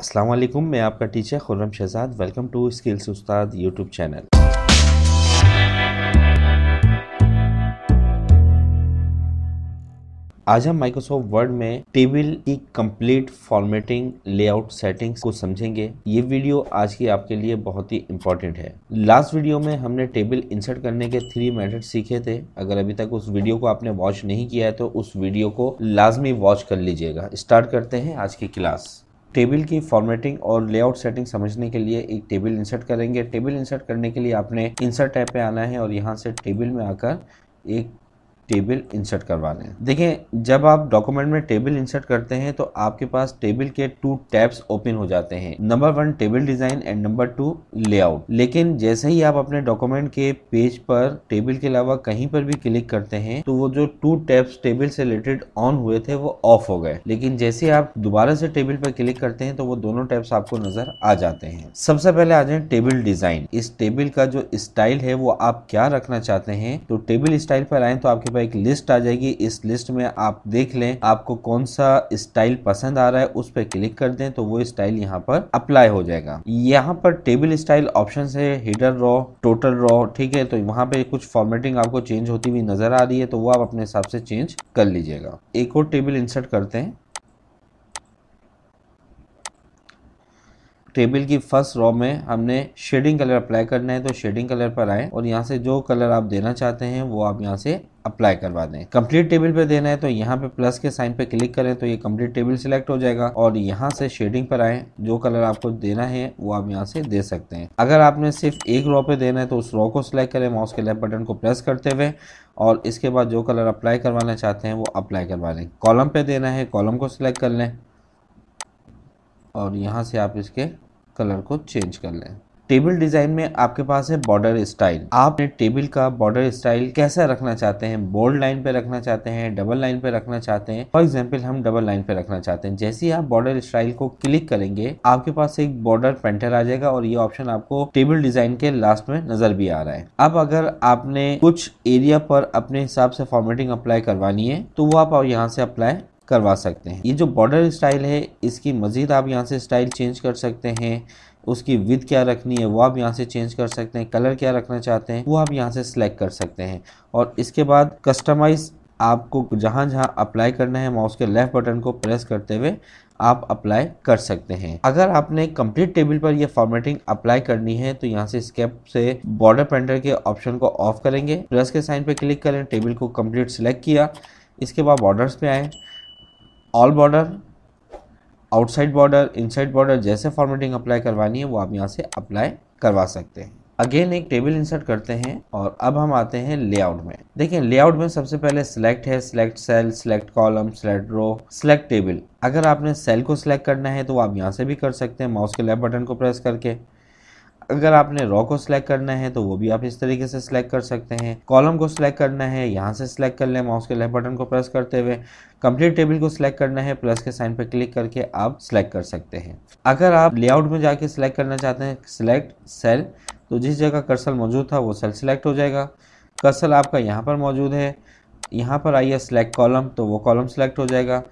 अस्सलाम वालेकुम मैं आपका teacher Khurram Shahzad welcome to skills Ustad YouTube channel आज हम माइक्रोसॉफ्ट वर्ड में टेबल की कंप्लीट फॉर्मेटिंग लेआउट सेटिंग्स को समझेंगे ये वीडियो आज की आपके लिए बहुत ही इंपॉर्टेंट है लास्ट वीडियो में हमने टेबल इंसर्ट करने के थ्री मेथड सीखे थे अगर अभी तक उस वीडियो को आपने वॉच नहीं किया है तो उस वीडियो को लाजमी वॉच कर लीजिएगा स्टार्ट करते हैं आज की क्लास टेबल की फॉर्मेटिंग और लेआउट सेटिंग समझने के लिए एक टेबल इंसर्ट करेंगे टेबल इंसर्ट करने के लिए आपने इंसर्ट टैब पे आना है और यहाँ से टेबल में आकर एक टेबल इंसर्ट करवा लें देखें जब आप डॉक्यूमेंट में टेबल इंसर्ट करते हैं तो आपके पास टेबल के टू टैब्स ओपन हो जाते हैं number one table design and number two layout लेकिन जैसे ही आप अपने डॉक्यूमेंट के पेज पर टेबल के अलावा कहीं पर भी क्लिक करते हैं तो वो जो टू टैब्स टेबल से रिलेटेड ऑन हुए थे वो ऑफ हो गए लेकिन जैसे आप दोबारा से टेबल पर क्लिक करते हैं तो वो दोनों टैब्स आपको नजर आ जाते हैं सबसे पहले आ जाए टेबल डिजाइन इस टेबल का जो स्टाइल है वो आप क्या रखना चाहते हैं तो टेबल स्टाइल पर आए तो आपके पास एक लिस्ट आ जाएगी इस लिस्ट में आप देख लें आपको कौन सा स्टाइल पसंद आ रहा है उस पर क्लिक कर दें तो वो स्टाइल यहाँ पर अप्लाई हो जाएगा यहाँ पर टेबल स्टाइल ऑप्शन है हिडर रॉ टोटल रॉ ठीक है तो वहां पर कुछ फॉर्मेटिंग आपको चेंज होती हुई नजर आ रही है तो वो आप अपने हिसाब से चेंज कर लीजिएगा एक और टेबल इंसर्ट करते हैं टेबल की फर्स्ट रॉ में हमने शेडिंग कलर अप्लाई करना है तो शेडिंग कलर पर आए और यहाँ से जो कलर आप देना चाहते हैं वो आप यहाँ से अप्लाई करवा दें कंप्लीट टेबल पे देना है तो यहाँ पे प्लस के साइन पे क्लिक करें तो ये कंप्लीट टेबल सिलेक्ट हो जाएगा और यहाँ से शेडिंग पर आए जो कलर आपको देना है वो आप यहाँ से दे सकते हैं अगर आपने सिर्फ एक रॉ पे देना है तो उस रॉ को सिलेक्ट करें माउस के लेफ्ट बटन को प्रेस करते हुए और इसके बाद जो कलर अप्लाई करवाना चाहते हैं वो अप्लाई करवा लें कॉलम पे देना है कॉलम को सिलेक्ट कर लें और यहाँ से आप इसके कलर को चेंज कर लें टेबल डिज़ाइन में आपके पास है बॉर्डर स्टाइल आपने टेबल का बॉर्डर स्टाइल कैसा रखना चाहते हैं बोल्ड लाइन पे रखना चाहते हैं डबल लाइन पे रखना चाहते हैं फॉर एग्जांपल हम डबल लाइन पे रखना चाहते हैं जैसे ही आप बॉर्डर स्टाइल को क्लिक करेंगे आपके पास एक बॉर्डर पेंटर आ जाएगा और ये ऑप्शन आपको टेबल डिज़ाइन के लास्ट में नज़र भी आ रहा है अब अगर आपने कुछ एरिया पर अपने हिसाब से फॉर्मेटिंग अप्लाई करवानी है तो वो आप यहाँ से अप्लाई करवा सकते हैं ये जो बॉर्डर स्टाइल है इसकी मज़ीद आप यहाँ से स्टाइल चेंज कर सकते हैं उसकी विद क्या रखनी है वो आप यहाँ से चेंज कर सकते हैं कलर क्या रखना चाहते हैं वो आप यहाँ से सिलेक्ट कर सकते हैं और इसके बाद कस्टमाइज़ आपको जहाँ जहाँ अप्लाई करना है माउस के लेफ़्ट बटन को प्रेस करते हुए आप अप्लाई कर सकते हैं अगर आपने कंप्लीट टेबल पर यह फॉर्मेटिंग अप्लाई करनी है तो यहाँ से स्केप से बॉर्डर पेंटर के ऑप्शन को ऑफ करेंगे प्लस के साइन पर क्लिक करें टेबल को कंप्लीट सिलेक्ट किया इसके बाद बॉर्डर्स पे आए all border outside border inside border जैसे फॉर्मेटिंग अप्लाई करवानी है वो आप यहाँ से अप्लाई करवा सकते हैं अगेन एक टेबल इंसर्ट करते हैं और अब हम आते हैं लेआउट में देखिए लेआउट में सबसे पहले सिलेक्ट है select cell select column select row select table अगर आपने सेल को सिलेक्ट करना है तो आप यहाँ से भी कर सकते हैं माउस के लेफ्ट बटन को प्रेस करके अगर आपने रॉ को सिलेक्ट करना है तो वो भी आप इस तरीके से सिलेक्ट कर सकते हैं कॉलम को सिलेक्ट करना है यहाँ से सिलेक्ट कर लें माउस के लेफ्ट बटन को प्रेस करते हुए कंप्लीट टेबल को सिलेक्ट करना है प्लस के साइन पर क्लिक करके आप सिलेक्ट कर सकते हैं अगर आप लेआउट में जाके सिलेक्ट करना चाहते हैं सिलेक्ट सेल तो जिस जगह कर्सल मौजूद था वो सेल सिलेक्ट हो जाएगा कर्सल आपका यहाँ पर मौजूद है यहाँ पर आइए सिलेक्ट कॉलम तो वो कॉलम सिलेक्ट हो जाएगा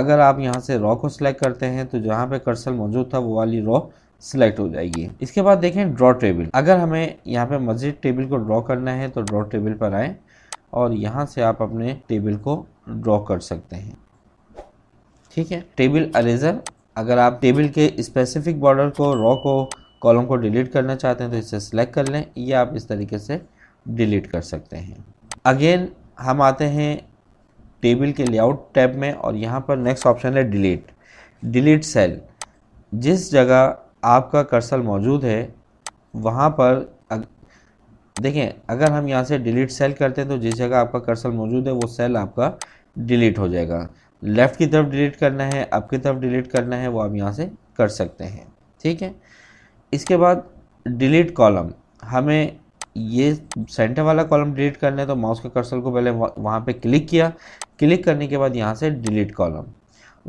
अगर आप यहाँ से रॉ को सिलेक्ट करते हैं तो जहाँ पे कर्सल मौजूद था वो वाली रॉ सिलेक्ट हो जाएगी इसके बाद देखें ड्रॉ टेबल अगर हमें यहाँ पे मजीद टेबल को ड्रॉ करना है तो ड्रॉ टेबल पर आए और यहाँ से आप अपने टेबल को ड्रॉ कर सकते हैं ठीक है टेबल अरेजर अगर आप टेबल के स्पेसिफिक बॉर्डर को रॉ को कॉलम को डिलीट करना चाहते हैं तो इसे सिलेक्ट कर लें या आप इस तरीके से डिलीट कर सकते हैं अगेन हम आते हैं टेबल के लेआउट टैब में और यहाँ पर नेक्स्ट ऑप्शन है डिलीट डिलीट सेल जिस जगह आपका कर्सल मौजूद है वहाँ पर अग, देखें अगर हम यहाँ से डिलीट सेल करते हैं तो जिस जगह आपका कर्सल मौजूद है वो सेल आपका डिलीट हो जाएगा लेफ़्ट की तरफ डिलीट करना है अप की तरफ डिलीट करना है वो आप यहाँ से कर सकते हैं ठीक है इसके बाद डिलीट कॉलम हमें ये सेंटर वाला कॉलम डिलीट करना है तो माउस के कर्सल को पहले वहाँ पे क्लिक किया क्लिक करने के बाद यहाँ से डिलीट कॉलम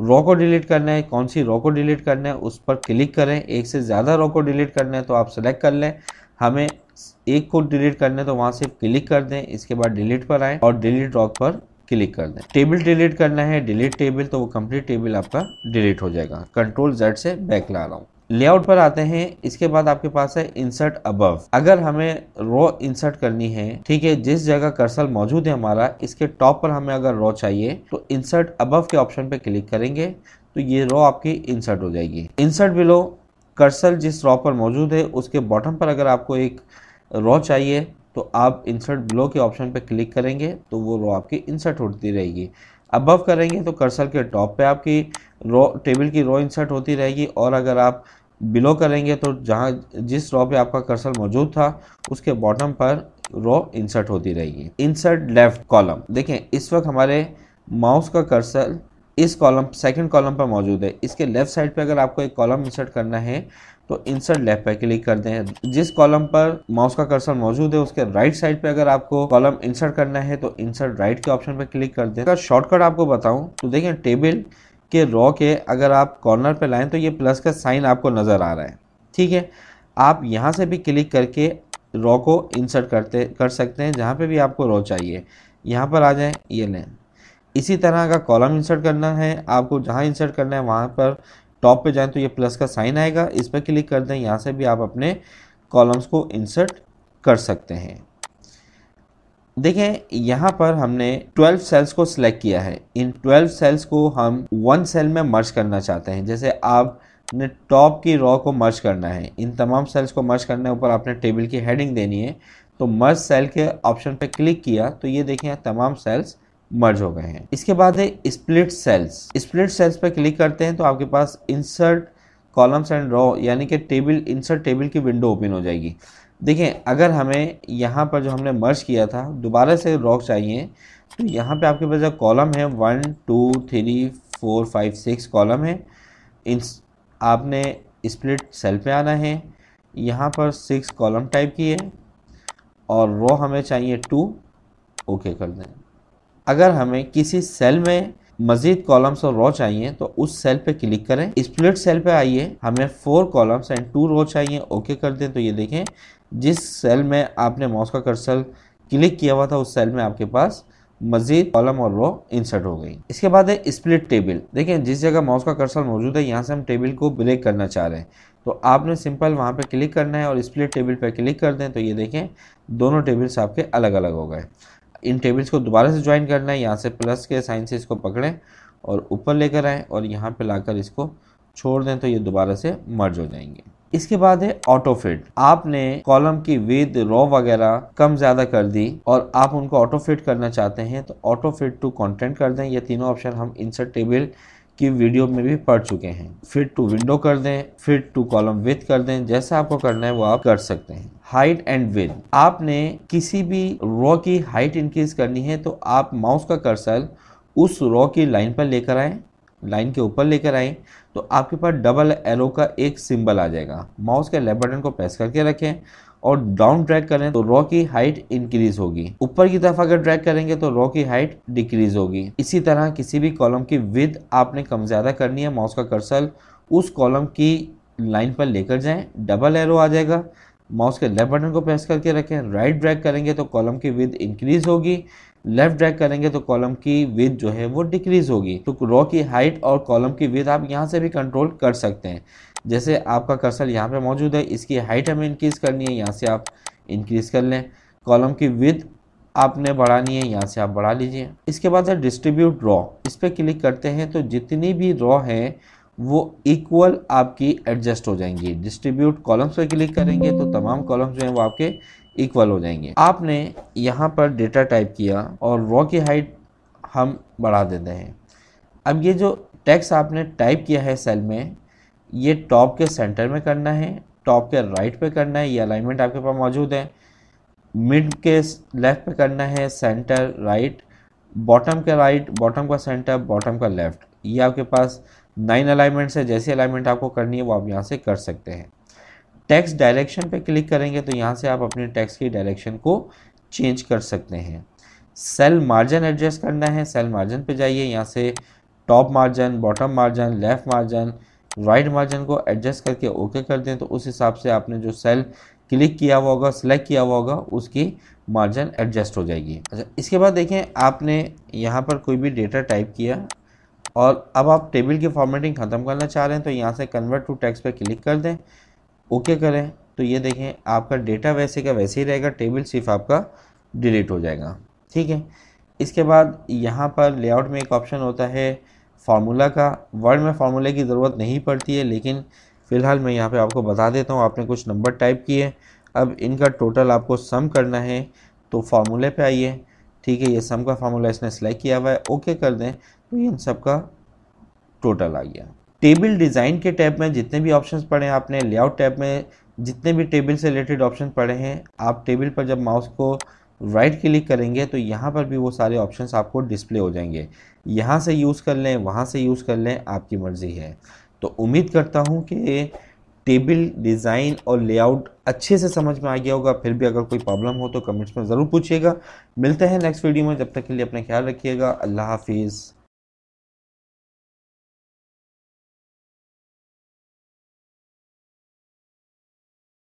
रॉ को डिलीट करना है कौन सी रॉ को डिलीट करना है उस पर क्लिक करें एक से ज़्यादा रॉ को डिलीट करना है तो आप सेलेक्ट कर लें हमें एक को डिलीट करना है तो वहाँ से क्लिक कर दें इसके बाद डिलीट पर आएँ और डिलीट रॉक पर क्लिक कर दें टेबल डिलीट करना है डिलीट टेबल तो वो कंप्लीट टेबल आपका डिलीट हो जाएगा कंट्रोल जेड से बैक ला रहा हूँ लेआउट पर आते हैं इसके बाद आपके पास है इंसर्ट अबव अगर हमें रो इंसर्ट करनी है ठीक है जिस जगह कर्सल मौजूद है हमारा इसके टॉप पर हमें अगर रो चाहिए तो इंसर्ट अबव के ऑप्शन पर क्लिक करेंगे तो ये रो आपकी इंसर्ट हो जाएगी इंसर्ट बिलो कर्सल जिस रॉ पर मौजूद है उसके बॉटम पर अगर आपको एक रॉ चाहिए तो आप इंसर्ट बिलो के ऑप्शन पर क्लिक करेंगे तो वो रॉ आपकी इंसर्ट होती रहेगी अबव करेंगे तो कर्सल के टॉप पे आपकी रॉ टेबल की रॉ इंसर्ट होती रहेगी और अगर आप बिलो करेंगे तो जहाँ जिस रॉ पे आपका कर्सर मौजूद था उसके बॉटम पर रॉ इंसर्ट होती रहेगी इंसर्ट लेफ्ट कॉलम देखें इस वक्त हमारे माउस का कर्सर इस कॉलम सेकंड कॉलम पर मौजूद है इसके लेफ्ट साइड पे अगर आपको एक कॉलम इंसर्ट करना है तो इंसर्ट लेफ्ट पे क्लिक कर दें जिस कॉलम पर माउस का कर्सर मौजूद है उसके राइट साइड पे अगर आपको कॉलम इंसर्ट करना है तो इंसर्ट राइट के ऑप्शन पर क्लिक कर दें अगर शॉर्टकट आपको बताऊं तो देखें टेबल के रॉ के अगर आप कॉर्नर पे लाएँ तो ये प्लस का साइन आपको नज़र आ रहा है ठीक है आप यहाँ से भी क्लिक करके रॉ को इंसर्ट करते कर सकते हैं जहाँ पे भी आपको रॉ चाहिए यहाँ पर आ जाएं ये लें इसी तरह का कॉलम इंसर्ट करना है आपको जहाँ इंसर्ट करना है वहाँ पर टॉप पे जाएं तो ये प्लस का साइन आएगा इस पर क्लिक कर दें यहाँ से भी आप अपने कॉलम्स को इंसर्ट कर सकते हैं देखें यहाँ पर हमने 12 सेल्स को सिलेक्ट किया है इन 12 सेल्स को हम वन सेल में मर्ज करना चाहते हैं जैसे आप ने टॉप की रॉ को मर्ज करना है इन तमाम सेल्स को मर्ज करने ऊपर आपने टेबल की हेडिंग देनी है तो मर्ज सेल के ऑप्शन पर क्लिक किया तो ये देखें तमाम सेल्स मर्ज हो गए हैं इसके बाद है स्प्लिट सेल्स स्प्लिट सेल्स पर क्लिक करते हैं तो आपके पास इंसर्ट कॉलम्स एंड रॉ यानी कि टेबल इंसर्ट टेबल की विंडो ओपन हो जाएगी देखिए अगर हमें यहाँ पर जो हमने मर्ज किया था दोबारा से रॉक चाहिए तो यहाँ पे आपके पास जो कॉलम है one two three four five six column है इन आपने स्प्लिट सेल पे आना है यहाँ पर सिक्स कॉलम टाइप की है और रो हमें चाहिए टू ओके कर दें अगर हमें किसी सेल में मजीद कॉलम्स और रो चाहिए तो उस सेल पे क्लिक करें स्प्लिट सेल पे आइए हमें four columns and two row चाहिए ओके कर दें तो ये देखें जिस सेल में आपने माउस का कर्सल क्लिक किया हुआ था उस सेल में आपके पास मजीद कॉलम और रो इंसर्ट हो गई इसके बाद है स्प्लिट टेबल देखें जिस जगह माउस का कर्सल मौजूद है यहाँ से हम टेबल को ब्रेक करना चाह रहे हैं तो आपने सिंपल वहाँ पे क्लिक करना है और स्प्लिट टेबल पर क्लिक कर दें तो ये देखें दोनों टेबल्स आपके अलग अलग हो गए इन टेबल्स को दोबारा से ज्वाइन करना है यहाँ से प्लस के साइन से इसको पकड़ें और ऊपर लेकर आएँ और यहाँ पर लाकर इसको छोड़ दें तो ये दोबारा से मर्ज हो जाएंगे इसके बाद है ऑटोफिट आपने कॉलम की विद रॉ वगैरह कम ज्यादा कर दी और आप उनको ऑटोफिट करना चाहते हैं तो ऑटोफिट टू कंटेंट कर दें ये तीनों ऑप्शन हम इंसर्ट टेबल की वीडियो में भी पढ़ चुके हैं फिट टू विंडो कर दें फिट टू कॉलम विथ कर दें जैसा आपको करना है वो आप कर सकते हैं हाइट एंड विथ आपने किसी भी रॉ की हाइट इंक्रीज करनी है तो आप माउस का कर्सल उस रॉ की लाइन पर लेकर आए लाइन के ऊपर लेकर आए तो आपके पास डबल एरो का एक सिंबल आ जाएगा माउस के लेफ्ट बटन को प्रेस करके रखें और डाउन ड्रैग करें तो रॉ की हाइट इंक्रीज होगी ऊपर की तरफ अगर ड्रैग करेंगे तो रॉ की हाइट डिक्रीज होगी इसी तरह किसी भी कॉलम की विद आपने कम ज़्यादा करनी है माउस का कर्सल उस कॉलम की लाइन पर लेकर जाएं डबल एरो आ जाएगा माउस के लेफ्ट बटन को प्रेस करके रखें राइट ड्रैग करेंगे तो कॉलम की विद इंक्रीज होगी लेफ्ट ड्रैग करेंगे तो कॉलम की विथ जो है वो डिक्रीज होगी तो रॉ की हाइट और कॉलम की विथ आप यहाँ से भी कंट्रोल कर सकते हैं जैसे आपका कर्सर यहाँ पे मौजूद है इसकी हाइट हमें इंक्रीज़ करनी है यहाँ से आप इंक्रीज़ कर लें कॉलम की विथ आपने बढ़ानी है यहाँ से आप बढ़ा लीजिए इसके बाद है डिस्ट्रीब्यूट रॉ इस पर क्लिक करते हैं तो जितनी भी रॉ है वो इक्वल आपकी एडजस्ट हो जाएंगी डिस्ट्रीब्यूट कॉलम्स पर क्लिक करेंगे तो तमाम कॉलम्स जो हैं वो आपके इक्वल हो जाएंगे आपने यहाँ पर डेटा टाइप किया और रॉ की हाइट हम बढ़ा देते हैं अब ये जो टेक्स्ट आपने टाइप किया है सेल में ये टॉप के सेंटर में करना है टॉप के राइट पे करना है ये अलाइनमेंट आपके पास मौजूद है मिड के लेफ़्ट पे करना है सेंटर राइट बॉटम के राइट बॉटम का सेंटर बॉटम का लेफ़्ट ये आपके पास नाइन अलाइनमेंट्स है जैसी अलाइनमेंट आपको करनी है वो आप यहाँ से कर सकते हैं टैक्स डायरेक्शन पे क्लिक करेंगे तो यहाँ से आप अपने टैक्स की डायरेक्शन को चेंज कर सकते हैं सेल मार्जिन एडजस्ट करना है सेल मार्जिन पे जाइए यहाँ से top margin bottom margin left margin right margin को एडजस्ट करके ओके कर दें तो उस हिसाब से आपने जो सेल क्लिक किया हुआ होगा सेलेक्ट किया हुआ होगा उसकी मार्जिन एडजस्ट हो जाएगी अच्छा इसके बाद देखें आपने यहाँ पर कोई भी डेटा टाइप किया और अब आप टेबल की फॉर्मेटिंग ख़त्म करना चाह रहे हैं तो यहाँ से कन्वर्ट टू टेक्स्ट पर क्लिक कर दें ओके करें तो ये देखें आपका डेटा वैसे का वैसे ही रहेगा टेबल सिर्फ आपका डिलीट हो जाएगा ठीक है इसके बाद यहाँ पर लेआउट में एक ऑप्शन होता है फार्मूला का वर्ड में फार्मूले की ज़रूरत नहीं पड़ती है लेकिन फ़िलहाल मैं यहाँ पे आपको बता देता हूँ आपने कुछ नंबर टाइप किए अब इनका टोटल आपको सम करना है तो फार्मूले पे आइए ठीक है ये सम का फार्मूला इसने सेलेक्ट किया हुआ है ओके कर दें तो इन सब का टोटल आ गया टेबल डिज़ाइन के टैब में जितने भी ऑप्शंस पढ़े हैं आपने लेआउट टैब में जितने भी टेबल से रिलेटेड ऑप्शन पढ़े हैं आप टेबल पर जब माउस को राइट right क्लिक करेंगे तो यहाँ पर भी वो सारे ऑप्शन आपको डिस्प्ले हो जाएंगे यहाँ से यूज़ कर लें वहाँ से यूज़ कर लें आपकी मर्ज़ी है तो उम्मीद करता हूँ कि टेबल डिज़ाइन और लेआउट अच्छे से समझ में आ गया होगा फिर भी अगर कोई प्रॉब्लम हो तो कमेंट्स में ज़रूर पूछिएगा मिलते हैं नेक्स्ट वीडियो में जब तक के लिए अपना ख्याल रखिएगा अल्लाह हाफिज़